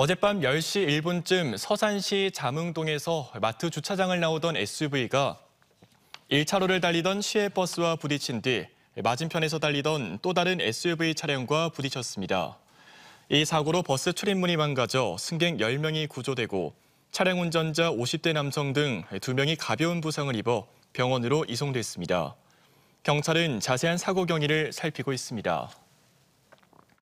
어젯밤 10시 1분쯤 서산시 자흥동에서 마트 주차장을 나오던 SUV가 1차로를 달리던 시외버스와 부딪힌 뒤 맞은편에서 달리던 또 다른 SUV 차량과 부딪혔습니다. 이 사고로 버스 출입문이 망가져 승객 10명이 구조되고 차량 운전자 50대 남성 등 2명이 가벼운 부상을 입어 병원으로 이송됐습니다. 경찰은 자세한 사고 경위를 살피고 있습니다.